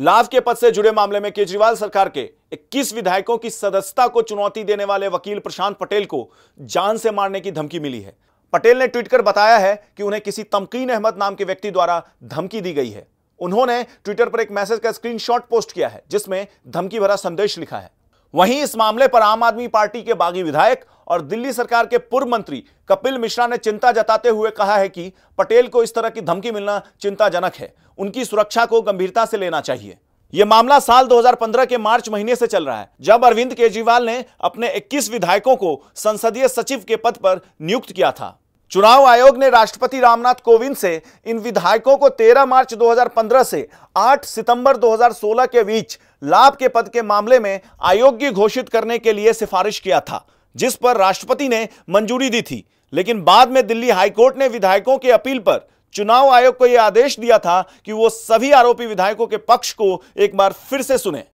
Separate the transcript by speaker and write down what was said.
Speaker 1: लाभ के पद से जुड़े मामले में केजरीवाल सरकार के 21 विधायकों की सदस्यता को चुनौती देने वाले वकील प्रशांत पटेल को जान से मारने की धमकी मिली है पटेल ने ट्वीट कर बताया है कि उन्हें किसी तमकीन अहमद नाम के व्यक्ति द्वारा धमकी दी गई है उन्होंने ट्विटर पर एक मैसेज का स्क्रीनशॉट पोस्ट किया है जिसमें धमकी भरा संदेश लिखा है वहीं इस मामले पर आम आदमी पार्टी के बागी विधायक और दिल्ली सरकार के पूर्व मंत्री कपिल मिश्रा ने चिंता जताते हुए कहा है कि पटेल को इस तरह की धमकी मिलना चिंताजनक है उनकी सुरक्षा को गंभीरता से लेना चाहिए यह मामला साल 2015 के मार्च महीने से चल रहा है जब अरविंद केजरीवाल ने अपने 21 विधायकों को संसदीय सचिव के पद पर नियुक्त किया था चुनाव आयोग ने राष्ट्रपति रामनाथ कोविंद से इन विधायकों को 13 मार्च 2015 से 8 सितंबर 2016 के बीच लाभ के पद के मामले में अयोग्य घोषित करने के लिए सिफारिश किया था जिस पर राष्ट्रपति ने मंजूरी दी थी लेकिन बाद में दिल्ली हाईकोर्ट ने विधायकों के अपील पर चुनाव आयोग को यह आदेश दिया था कि वो सभी आरोपी विधायकों के पक्ष को एक बार फिर से सुने